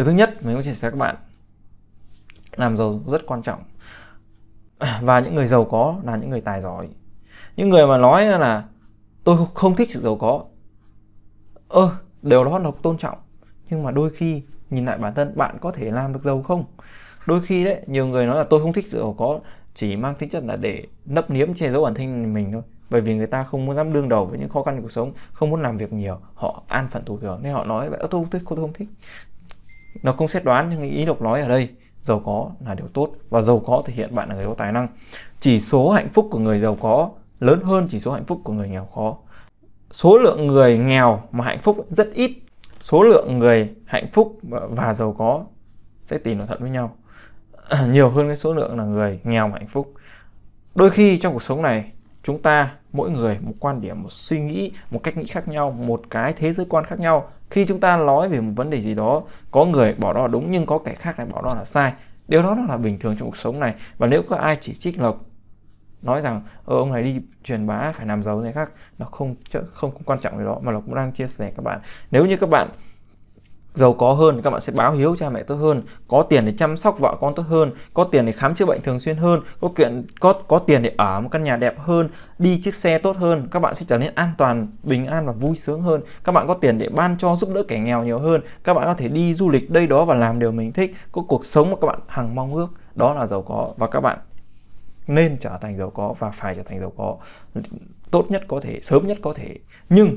điều thứ nhất mình muốn chia sẻ các bạn làm giàu rất quan trọng và những người giàu có là những người tài giỏi những người mà nói là tôi không thích sự giàu có ơ ờ, điều đó là tôn trọng nhưng mà đôi khi nhìn lại bản thân bạn có thể làm được giàu không đôi khi đấy nhiều người nói là tôi không thích sự giàu có chỉ mang tính chất là để nấp niếm che giấu bản thân mình thôi bởi vì người ta không muốn dám đương đầu với những khó khăn của cuộc sống không muốn làm việc nhiều họ an phận thủ thường nên họ nói vậy tôi, tôi, tôi không thích nó không xét đoán nhưng ý độc nói ở đây giàu có là điều tốt và giàu có thể hiện bạn là người có tài năng chỉ số hạnh phúc của người giàu có lớn hơn chỉ số hạnh phúc của người nghèo khó số lượng người nghèo mà hạnh phúc rất ít số lượng người hạnh phúc và giàu có sẽ tỷ lệ thận với nhau nhiều hơn cái số lượng là người nghèo mà hạnh phúc đôi khi trong cuộc sống này chúng ta mỗi người một quan điểm một suy nghĩ một cách nghĩ khác nhau một cái thế giới quan khác nhau khi chúng ta nói về một vấn đề gì đó có người bỏ đó là đúng nhưng có kẻ khác lại bỏ đó là sai điều đó là bình thường trong cuộc sống này và nếu có ai chỉ trích lộc nói rằng ờ, ông này đi truyền bá phải làm giàu này khác nó không không, không quan trọng gì đó mà lộc cũng đang chia sẻ các bạn nếu như các bạn giàu có hơn các bạn sẽ báo hiếu cha mẹ tốt hơn có tiền để chăm sóc vợ con tốt hơn có tiền để khám chữa bệnh thường xuyên hơn có kiện có có tiền để ở một căn nhà đẹp hơn đi chiếc xe tốt hơn các bạn sẽ trở nên an toàn bình an và vui sướng hơn các bạn có tiền để ban cho giúp đỡ kẻ nghèo nhiều hơn các bạn có thể đi du lịch đây đó và làm điều mình thích có cuộc sống mà các bạn hằng mong ước đó là giàu có và các bạn nên trở thành giàu có và phải trở thành giàu có tốt nhất có thể sớm nhất có thể nhưng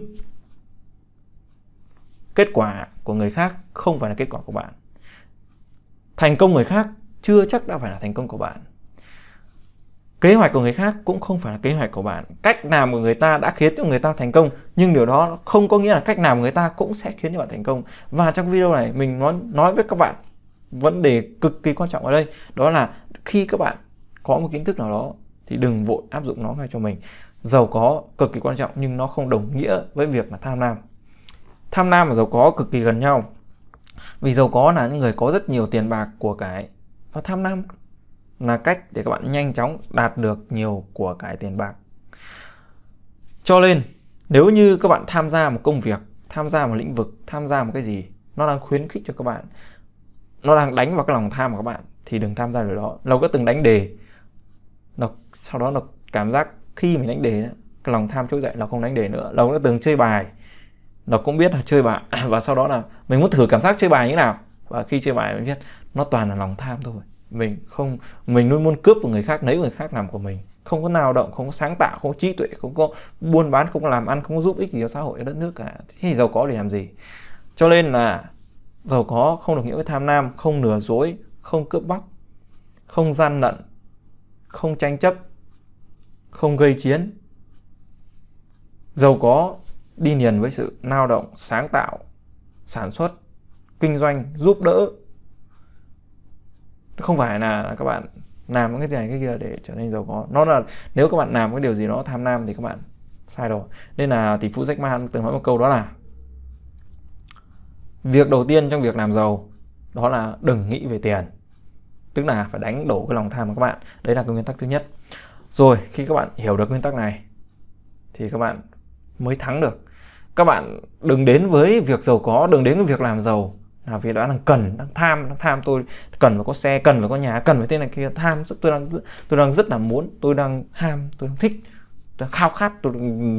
kết quả của người khác không phải là kết quả của bạn thành công người khác chưa chắc đã phải là thành công của bạn kế hoạch của người khác cũng không phải là kế hoạch của bạn cách làm của người ta đã khiến cho người ta thành công nhưng điều đó không có nghĩa là cách làm người ta cũng sẽ khiến cho bạn thành công và trong video này mình nói nói với các bạn vấn đề cực kỳ quan trọng ở đây đó là khi các bạn có một kiến thức nào đó thì đừng vội áp dụng nó ngay cho mình giàu có cực kỳ quan trọng nhưng nó không đồng nghĩa với việc là tham lam tham lam và giàu có cực kỳ gần nhau vì giàu có là những người có rất nhiều tiền bạc của cái và tham lam là cách để các bạn nhanh chóng đạt được nhiều của cái tiền bạc cho nên nếu như các bạn tham gia một công việc tham gia một lĩnh vực tham gia một cái gì nó đang khuyến khích cho các bạn nó đang đánh vào cái lòng tham của các bạn thì đừng tham gia điều đó lâu có từng đánh đề lộc sau đó lộc cảm giác khi mình đánh đề cái lòng tham trỗi dậy lộc không đánh đề nữa lâu đã từng chơi bài nó cũng biết là chơi bài và sau đó là mình muốn thử cảm giác chơi bài như thế nào và khi chơi bài mình biết nó toàn là lòng tham thôi mình không mình luôn muốn cướp của người khác lấy người khác làm của mình không có nào động không có sáng tạo không có trí tuệ không có buôn bán không có làm ăn không có giúp ích gì cho xã hội cho đất nước cả thế thì giàu có để làm gì cho nên là giàu có không được nghĩa với tham lam không lừa dối không cướp bóc không gian lận không tranh chấp không gây chiến giàu có đi liền với sự lao động sáng tạo sản xuất kinh doanh giúp đỡ không phải là các bạn làm cái này cái kia để trở nên giàu có nó là nếu các bạn làm cái điều gì đó tham lam thì các bạn sai rồi nên là tỷ phú Jack Ma từng nói một câu đó là việc đầu tiên trong việc làm giàu đó là đừng nghĩ về tiền tức là phải đánh đổ cái lòng tham của các bạn đấy là cái nguyên tắc thứ nhất rồi khi các bạn hiểu được nguyên tắc này thì các bạn mới thắng được các bạn đừng đến với việc giàu có đừng đến với việc làm giàu là vì đó đang cần đang tham đang tham tôi cần phải có xe cần phải có nhà cần phải thế này kia tham tôi đang tôi đang rất là muốn tôi đang ham tôi đang thích tôi khao khát tôi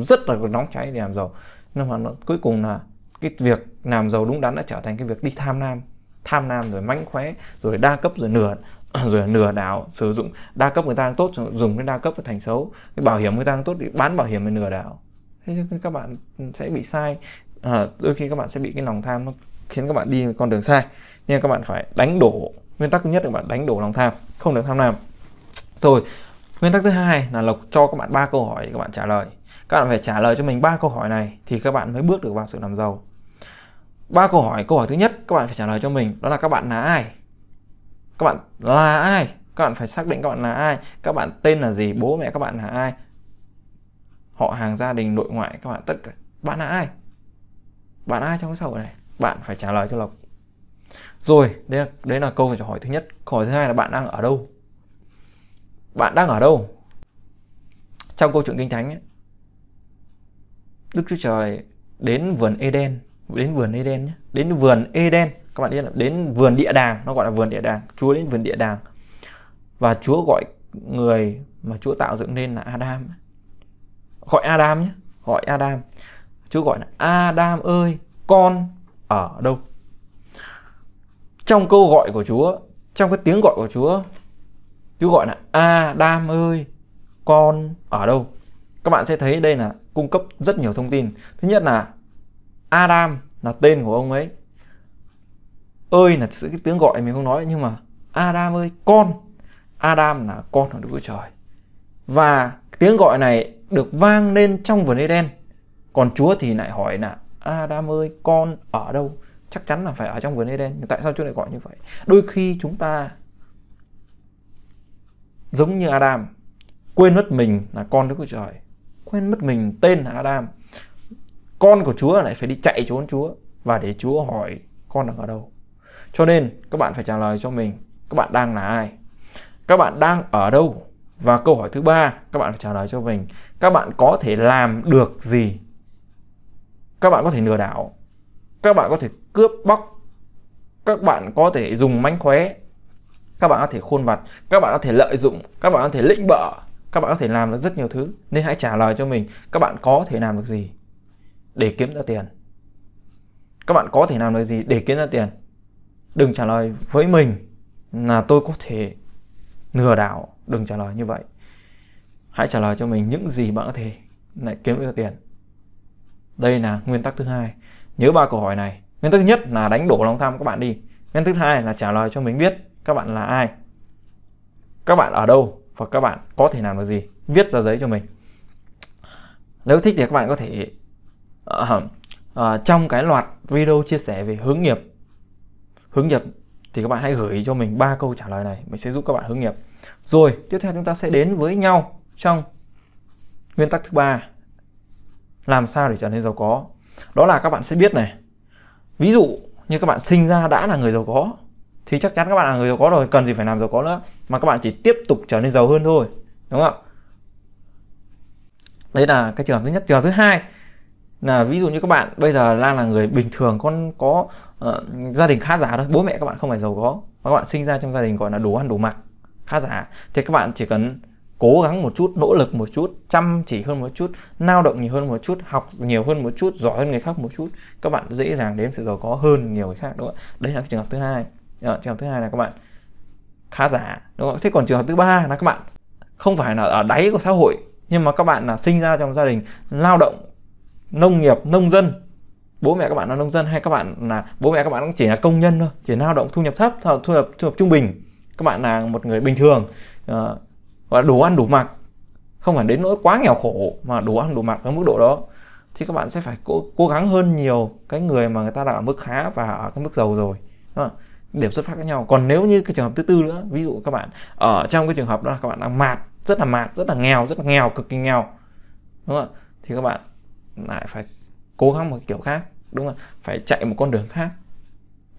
rất là nóng cháy để làm giàu nhưng mà nó cuối cùng là cái việc làm giàu đúng đắn đã trở thành cái việc đi tham lam, tham lam rồi mánh khóe rồi đa cấp rồi nửa rồi nửa đảo sử dụng đa cấp người ta đang tốt dùng cái đa cấp thành xấu cái bảo hiểm người ta đang tốt thì bán bảo hiểm là nửa đảo thế nên các bạn sẽ bị sai à, đôi khi các bạn sẽ bị cái lòng tham nó khiến các bạn đi con đường sai nên các bạn phải đánh đổ nguyên tắc thứ nhất là bạn đánh đổ lòng tham không được tham lam rồi nguyên tắc thứ hai là lộc cho các bạn ba câu hỏi để các bạn trả lời các bạn phải trả lời cho mình ba câu hỏi này thì các bạn mới bước được vào sự làm giàu ba câu hỏi câu hỏi thứ nhất các bạn phải trả lời cho mình đó là các bạn là ai các bạn là ai các bạn phải xác định các bạn là ai các bạn tên là gì bố mẹ các bạn là ai họ hàng gia đình nội ngoại các bạn tất cả bạn là ai bạn ai trong cái xã hội này bạn phải trả lời cho lộc rồi đấy là, đấy là câu hỏi thứ nhất câu hỏi thứ hai là bạn đang ở đâu bạn đang ở đâu trong câu chuyện kinh thánh ấy, đức chúa trời đến vườn eden đến vườn eden nhé đến vườn eden các bạn biết là đến vườn địa đàng nó gọi là vườn địa đàng chúa đến vườn địa đàng và chúa gọi người mà chúa tạo dựng nên là adam gọi Adam nhé gọi Adam chứ gọi là Adam ơi con ở đâu trong câu gọi của Chúa trong cái tiếng gọi của Chúa Chúa gọi là Adam ơi con ở đâu các bạn sẽ thấy đây là cung cấp rất nhiều thông tin thứ nhất là Adam là tên của ông ấy ơi là cái tiếng gọi mình không nói nhưng mà Adam ơi con Adam là con của Đức Chúa Trời và tiếng gọi này được vang lên trong vườn Eden. Còn Chúa thì lại hỏi là Adam ơi con ở đâu? Chắc chắn là phải ở trong vườn Eden. Nhưng tại sao Chúa lại gọi như vậy? Đôi khi chúng ta giống như Adam quên mất mình là con Đức Chúa Trời quên mất mình tên là Adam con của Chúa lại phải đi chạy trốn Chúa và để Chúa hỏi con đang ở đâu cho nên các bạn phải trả lời cho mình các bạn đang là ai các bạn đang ở đâu và câu hỏi thứ ba các bạn phải trả lời cho mình các bạn có thể làm được gì các bạn có thể lừa đảo các bạn có thể cướp bóc các bạn có thể dùng mánh khóe các bạn có thể khôn vặt các bạn có thể lợi dụng các bạn có thể lĩnh bợ các bạn có thể làm được rất nhiều thứ nên hãy trả lời cho mình các bạn có thể làm được gì để kiếm ra tiền các bạn có thể làm được gì để kiếm ra tiền đừng trả lời với mình là tôi có thể lừa đảo đừng trả lời như vậy hãy trả lời cho mình những gì bạn có thể lại kiếm được tiền đây là nguyên tắc thứ hai nhớ ba câu hỏi này nguyên tắc thứ nhất là đánh đổ lòng tham các bạn đi nguyên tắc thứ hai là trả lời cho mình biết các bạn là ai các bạn ở đâu và các bạn có thể làm được gì viết ra giấy cho mình nếu thích thì các bạn có thể uh, uh, trong cái loạt video chia sẻ về hướng nghiệp hướng nghiệp thì các bạn hãy gửi cho mình ba câu trả lời này mình sẽ giúp các bạn hướng nghiệp rồi tiếp theo chúng ta sẽ đến với nhau trong nguyên tắc thứ ba làm sao để trở nên giàu có đó là các bạn sẽ biết này ví dụ như các bạn sinh ra đã là người giàu có thì chắc chắn các bạn là người giàu có rồi cần gì phải làm giàu có nữa mà các bạn chỉ tiếp tục trở nên giàu hơn thôi đúng không ạ đấy là cái trường hợp thứ nhất trường hợp thứ hai là ví dụ như các bạn bây giờ đang là người bình thường con có uh, gia đình khá giả thôi bố mẹ các bạn không phải giàu có mà các bạn sinh ra trong gia đình gọi là đủ ăn đủ mặc khá giả thì các bạn chỉ cần cố gắng một chút nỗ lực một chút chăm chỉ hơn một chút lao động nhiều hơn một chút học nhiều hơn một chút giỏi hơn người khác một chút các bạn dễ dàng đến sự giàu có hơn nhiều người khác đúng không ạ đấy là trường hợp thứ hai dạ, trường hợp thứ hai là các bạn khá giả đúng không thế còn trường hợp thứ ba là các bạn không phải là ở đáy của xã hội nhưng mà các bạn là sinh ra trong gia đình lao động nông nghiệp nông dân bố mẹ các bạn là nông dân hay các bạn là bố mẹ các bạn cũng chỉ là công nhân thôi chỉ lao động thu nhập thấp thu nhập thu nhập trung bình các bạn là một người bình thường ờ, và đủ ăn đủ mặc không phải đến nỗi quá nghèo khổ mà đủ ăn đủ mặc ở mức độ đó thì các bạn sẽ phải cố, cố gắng hơn nhiều cái người mà người ta đã ở mức khá và ở cái mức giàu rồi điểm xuất phát khác nhau còn nếu như cái trường hợp thứ tư nữa ví dụ các bạn ở trong cái trường hợp đó là các bạn đang mạt rất là mạt rất là nghèo rất là nghèo cực kỳ nghèo đúng không thì các bạn lại phải cố gắng một kiểu khác đúng không phải chạy một con đường khác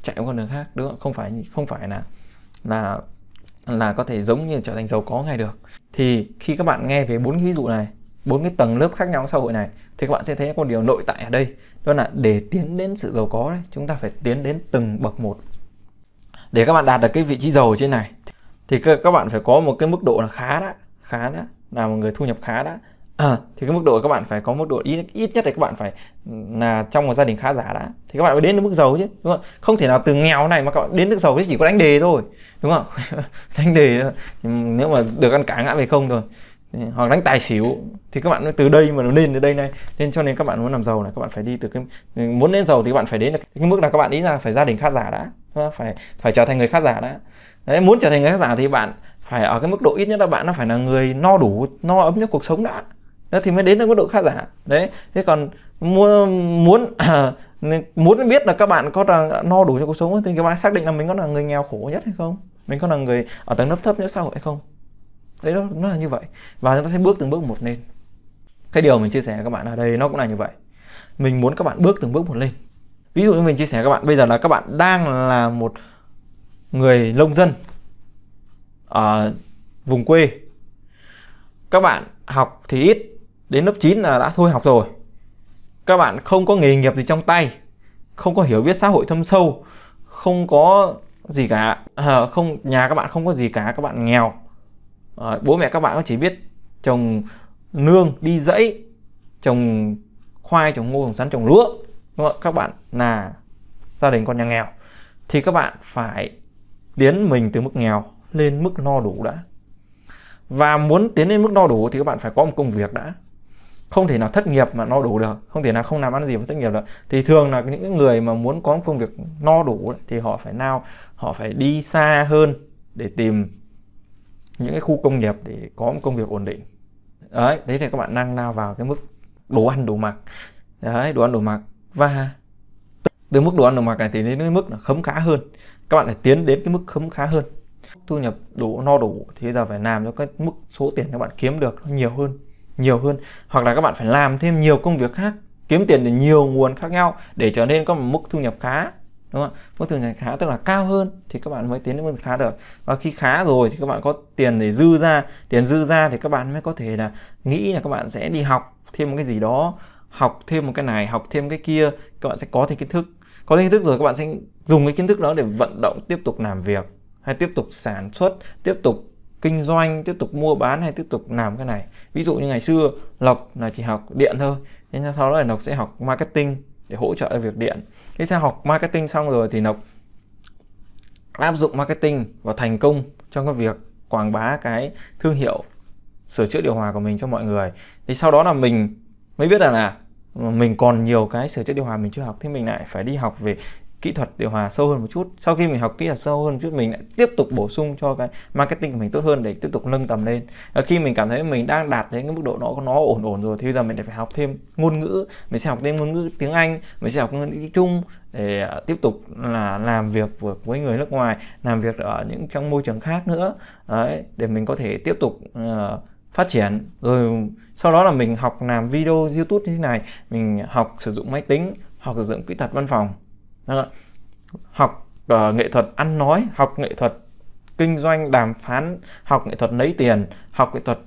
chạy một con đường khác đúng không không phải không phải là là là có thể giống như trở thành giàu có ngay được thì khi các bạn nghe về bốn ví dụ này bốn cái tầng lớp khác nhau trong xã hội này thì các bạn sẽ thấy có điều nội tại ở đây đó là để tiến đến sự giàu có đấy chúng ta phải tiến đến từng bậc một để các bạn đạt được cái vị trí giàu trên này thì các bạn phải có một cái mức độ là khá đã khá đã là một người thu nhập khá đã à, thì cái mức độ các bạn phải có mức độ ít, ít nhất là các bạn phải là trong một gia đình khá giả đã thì các bạn mới đến được mức giàu chứ đúng không không thể nào từ nghèo này mà các bạn đến được giàu chỉ có đánh đề thôi đúng không đánh đề thôi. nếu mà được ăn cả ngã về không rồi hoặc đánh tài xỉu thì các bạn từ đây mà nó lên đến đây này nên cho nên các bạn muốn làm giàu là các bạn phải đi từ cái muốn lên giàu thì các bạn phải đến được cái mức là các bạn ý là phải gia đình khá giả đã phải phải trở thành người khá giả đã đấy muốn trở thành người khá giả thì bạn phải ở cái mức độ ít nhất là bạn nó phải là người no đủ no ấm nhất cuộc sống đã đó thì mới đến được mức độ khá giả đấy thế còn muốn muốn muốn biết là các bạn có là no đủ cho cuộc sống thì các bạn xác định là mình có là người nghèo khổ nhất hay không mình có là người ở tầng lớp thấp nhất xã hội hay không đấy đó nó là như vậy và chúng ta sẽ bước từng bước một lên cái điều mình chia sẻ với các bạn ở đây nó cũng là như vậy mình muốn các bạn bước từng bước một lên ví dụ như mình chia sẻ với các bạn bây giờ là các bạn đang là một người nông dân ở vùng quê các bạn học thì ít đến lớp 9 là đã thôi học rồi các bạn không có nghề nghiệp gì trong tay không có hiểu biết xã hội thâm sâu không có gì cả à, không nhà các bạn không có gì cả các bạn nghèo à, bố mẹ các bạn chỉ biết trồng nương đi dẫy, trồng khoai trồng ngô trồng sắn trồng lúa đúng không? các bạn là gia đình con nhà nghèo thì các bạn phải tiến mình từ mức nghèo lên mức no đủ đã và muốn tiến lên mức no đủ thì các bạn phải có một công việc đã không thể nào thất nghiệp mà no đủ được không thể nào không làm ăn gì mà thất nghiệp được thì thường là những người mà muốn có công việc no đủ thì họ phải nào họ phải đi xa hơn để tìm những cái khu công nghiệp để có một công việc ổn định đấy đấy thì các bạn đang lao vào cái mức đủ ăn đủ mặc đấy đồ ăn đủ mặc và từ mức đủ ăn đủ mặc này thì đến cái mức là khấm khá hơn các bạn phải tiến đến cái mức khấm khá hơn thu nhập đủ no đủ thì giờ phải làm cho cái mức số tiền các bạn kiếm được nó nhiều hơn nhiều hơn hoặc là các bạn phải làm thêm nhiều công việc khác kiếm tiền từ nhiều nguồn khác nhau để trở nên có một mức thu nhập khá đúng không mức thu nhập khá tức là cao hơn thì các bạn mới tiến đến mức khá được và khi khá rồi thì các bạn có tiền để dư ra tiền dư ra thì các bạn mới có thể là nghĩ là các bạn sẽ đi học thêm một cái gì đó học thêm một cái này học thêm cái kia các bạn sẽ có thêm kiến thức có kiến thức rồi các bạn sẽ dùng cái kiến thức đó để vận động tiếp tục làm việc hay tiếp tục sản xuất tiếp tục kinh doanh tiếp tục mua bán hay tiếp tục làm cái này ví dụ như ngày xưa lộc là chỉ học điện thôi nên sau đó là lộc sẽ học marketing để hỗ trợ việc điện thế sau học marketing xong rồi thì lộc áp dụng marketing và thành công trong cái việc quảng bá cái thương hiệu sửa chữa điều hòa của mình cho mọi người thì sau đó là mình mới biết là là mình còn nhiều cái sửa chữa điều hòa mình chưa học thì mình lại phải đi học về kỹ thuật điều hòa sâu hơn một chút sau khi mình học kỹ thuật sâu hơn một chút mình lại tiếp tục bổ sung cho cái marketing của mình tốt hơn để tiếp tục nâng tầm lên à, khi mình cảm thấy mình đang đạt đến cái mức độ nó nó ổn ổn rồi thì bây giờ mình phải học thêm ngôn ngữ mình sẽ học thêm ngôn ngữ tiếng anh mình sẽ học ngôn ngữ chung để à, tiếp tục là làm việc với, người nước ngoài làm việc ở những trong môi trường khác nữa Đấy, để mình có thể tiếp tục ờ, phát triển rồi sau đó là mình học làm video youtube như thế này mình học sử dụng máy tính học sử dụng kỹ thuật văn phòng học uh, nghệ thuật ăn nói học nghệ thuật kinh doanh đàm phán học nghệ thuật lấy tiền học nghệ thuật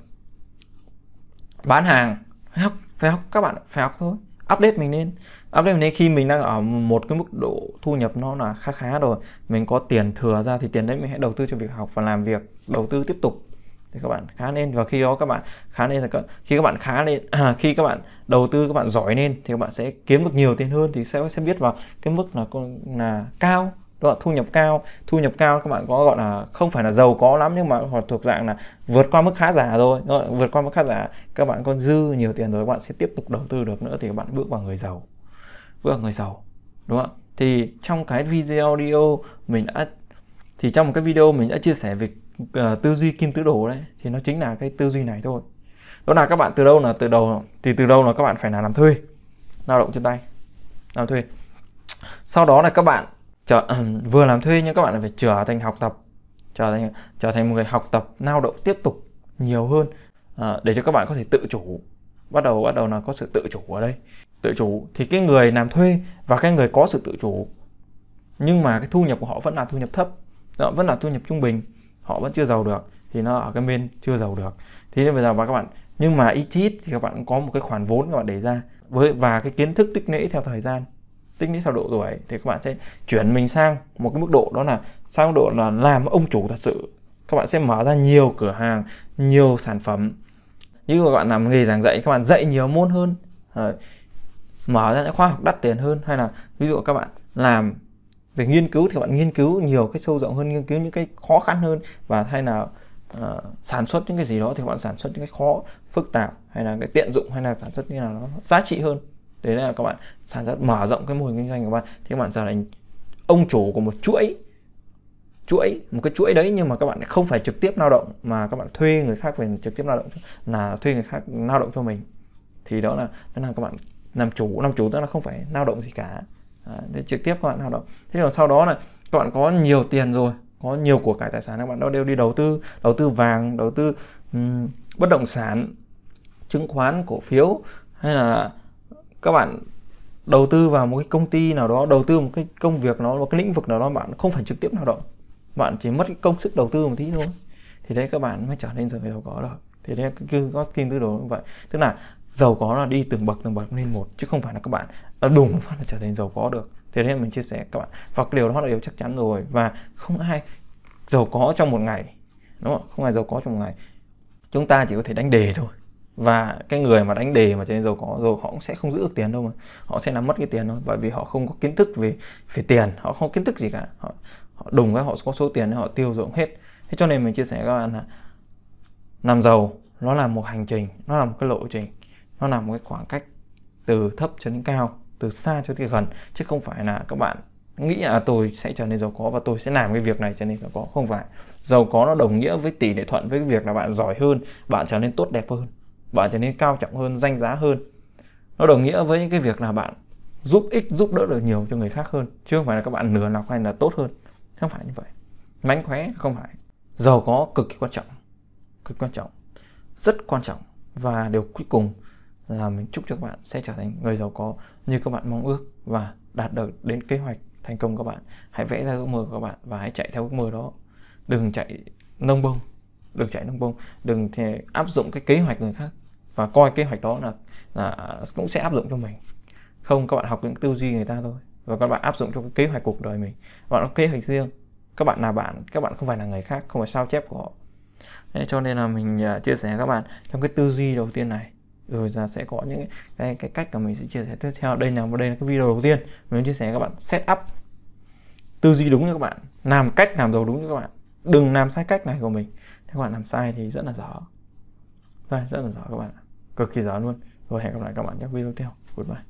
bán hàng phải học phải học các bạn phải học thôi update mình lên update mình lên khi mình đang ở một cái mức độ thu nhập nó là khá khá rồi mình có tiền thừa ra thì tiền đấy mình hãy đầu tư cho việc học và làm việc đầu tư tiếp tục thì các bạn khá lên và khi đó các bạn khá lên là khi các bạn khá lên à, khi các bạn đầu tư các bạn giỏi lên thì các bạn sẽ kiếm được nhiều tiền hơn thì sẽ sẽ biết vào cái mức là là cao đó là thu nhập cao thu nhập cao các bạn có gọi là không phải là giàu có lắm nhưng mà họ thuộc dạng là vượt qua mức khá giả rồi đó, vượt qua mức khá giả các bạn còn dư nhiều tiền rồi các bạn sẽ tiếp tục đầu tư được nữa thì các bạn bước vào người giàu bước vào người giàu đúng không thì trong cái video audio mình đã thì trong một cái video mình đã chia sẻ về uh, tư duy kim tứ đồ đấy thì nó chính là cái tư duy này thôi đó là các bạn từ đâu là từ đầu thì từ đâu là các bạn phải là làm thuê lao động chân tay làm thuê sau đó là các bạn trở, vừa làm thuê nhưng các bạn phải trở thành học tập trở thành trở thành một người học tập lao động tiếp tục nhiều hơn uh, để cho các bạn có thể tự chủ bắt đầu bắt đầu là có sự tự chủ ở đây tự chủ thì cái người làm thuê và cái người có sự tự chủ nhưng mà cái thu nhập của họ vẫn là thu nhập thấp đó, vẫn là thu nhập trung bình họ vẫn chưa giàu được thì nó ở cái bên chưa giàu được thế nên bây giờ và các bạn nhưng mà ít ít thì các bạn cũng có một cái khoản vốn các bạn để ra với và cái kiến thức tích lũy theo thời gian tích lũy theo độ tuổi thì các bạn sẽ chuyển mình sang một cái mức độ đó là sang độ là làm ông chủ thật sự các bạn sẽ mở ra nhiều cửa hàng nhiều sản phẩm như các bạn làm nghề giảng dạy các bạn dạy nhiều môn hơn mở ra những khoa học đắt tiền hơn hay là ví dụ các bạn làm về nghiên cứu thì bạn nghiên cứu nhiều cái sâu rộng hơn nghiên cứu những cái khó khăn hơn và hay là uh, sản xuất những cái gì đó thì bạn sản xuất những cái khó phức tạp hay là cái tiện dụng hay là sản xuất như là nó giá trị hơn đấy là các bạn sản xuất mở rộng cái mô hình kinh doanh của bạn thì các bạn trở thành ông chủ của một chuỗi chuỗi một cái chuỗi đấy nhưng mà các bạn không phải trực tiếp lao động mà các bạn thuê người khác về trực tiếp lao động là thuê người khác lao động cho mình thì đó là đó là các bạn làm chủ làm chủ tức là không phải lao động gì cả để trực tiếp các bạn hoạt động thế còn sau đó là các bạn có nhiều tiền rồi có nhiều của cải tài sản các bạn đó đều đi đầu tư đầu tư vàng đầu tư um, bất động sản chứng khoán cổ phiếu hay là các bạn đầu tư vào một cái công ty nào đó đầu tư một cái công việc nó một cái lĩnh vực nào đó bạn không phải trực tiếp lao động bạn chỉ mất công sức đầu tư một tí thôi thì đấy các bạn mới trở nên giàu giàu có rồi. thì đấy cứ có kim tứ đồ như vậy tức là giàu có là đi từng bậc từng bậc lên một chứ không phải là các bạn nó đùng một phát là trở thành giàu có được thế nên mình chia sẻ các bạn và điều đó là điều chắc chắn rồi và không ai giàu có trong một ngày đúng không không ai giàu có trong một ngày chúng ta chỉ có thể đánh đề thôi và cái người mà đánh đề mà trở nên giàu có rồi họ cũng sẽ không giữ được tiền đâu mà họ sẽ làm mất cái tiền thôi bởi vì họ không có kiến thức về về tiền họ không có kiến thức gì cả họ, họ đùng cái họ có số tiền họ tiêu dụng hết thế cho nên mình chia sẻ các bạn là làm giàu nó là một hành trình nó là một cái lộ trình nó là một cái khoảng cách từ thấp cho đến cao từ xa cho tới gần chứ không phải là các bạn nghĩ là tôi sẽ trở nên giàu có và tôi sẽ làm cái việc này trở nên giàu có không phải giàu có nó đồng nghĩa với tỷ lệ thuận với việc là bạn giỏi hơn bạn trở nên tốt đẹp hơn bạn trở nên cao trọng hơn danh giá hơn nó đồng nghĩa với những cái việc là bạn giúp ích giúp đỡ được nhiều cho người khác hơn chứ không phải là các bạn nửa lọc hay là tốt hơn không phải như vậy mánh khóe không phải giàu có cực kỳ quan trọng cực quan trọng rất quan trọng và điều cuối cùng là mình chúc cho các bạn sẽ trở thành người giàu có như các bạn mong ước và đạt được đến kế hoạch thành công của bạn hãy vẽ ra ước mơ của các bạn và hãy chạy theo ước mơ đó đừng chạy nông bông đừng chạy nông bông đừng thì áp dụng cái kế hoạch người khác và coi kế hoạch đó là, là cũng sẽ áp dụng cho mình không các bạn học những tư duy người ta thôi và các bạn áp dụng cho cái kế hoạch cuộc đời mình các bạn có kế hoạch riêng các bạn là bạn các bạn không phải là người khác không phải sao chép của họ Đấy, cho nên là mình à, chia sẻ các bạn trong cái tư duy đầu tiên này rồi ra sẽ có những cái, cái cách mà mình sẽ chia sẻ tiếp theo đây là đây là cái video đầu tiên mình chia sẻ các bạn set up tư duy đúng cho các bạn làm cách làm giàu đúng cho các bạn đừng làm sai cách này của mình nếu các bạn làm sai thì rất là dở rồi rất là dở các bạn cực kỳ dở luôn rồi hẹn gặp lại các bạn trong video tiếp theo goodbye